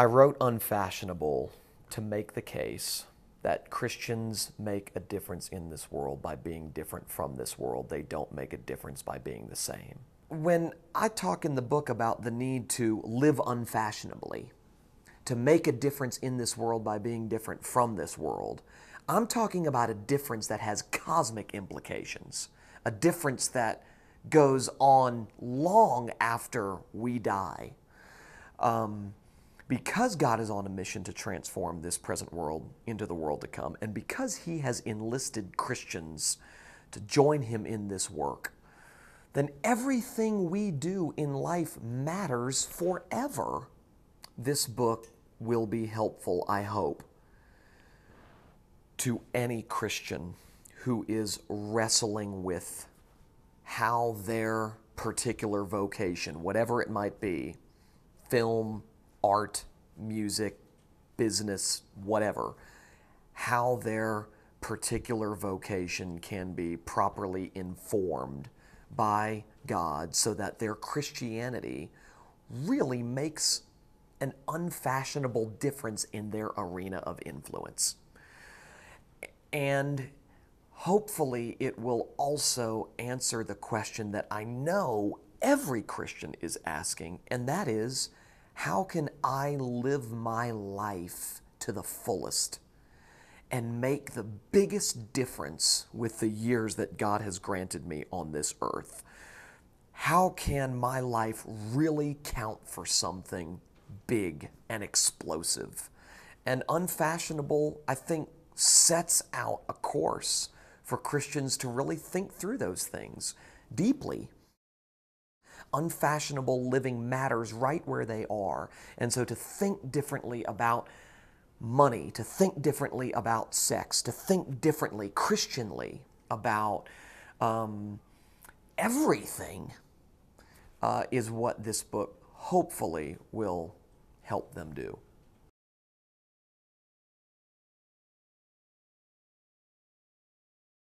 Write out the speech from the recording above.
I wrote Unfashionable to make the case that Christians make a difference in this world by being different from this world. They don't make a difference by being the same. When I talk in the book about the need to live unfashionably, to make a difference in this world by being different from this world, I'm talking about a difference that has cosmic implications, a difference that goes on long after we die. Um, because God is on a mission to transform this present world into the world to come, and because He has enlisted Christians to join Him in this work, then everything we do in life matters forever. This book will be helpful, I hope, to any Christian who is wrestling with how their particular vocation, whatever it might be, film, art, music, business, whatever, how their particular vocation can be properly informed by God so that their Christianity really makes an unfashionable difference in their arena of influence. And hopefully, it will also answer the question that I know every Christian is asking, and that is how can I live my life to the fullest and make the biggest difference with the years that God has granted me on this earth? How can my life really count for something big and explosive? And Unfashionable, I think, sets out a course for Christians to really think through those things deeply unfashionable living matters right where they are. And so to think differently about money, to think differently about sex, to think differently, Christianly, about um, everything uh, is what this book hopefully will help them do.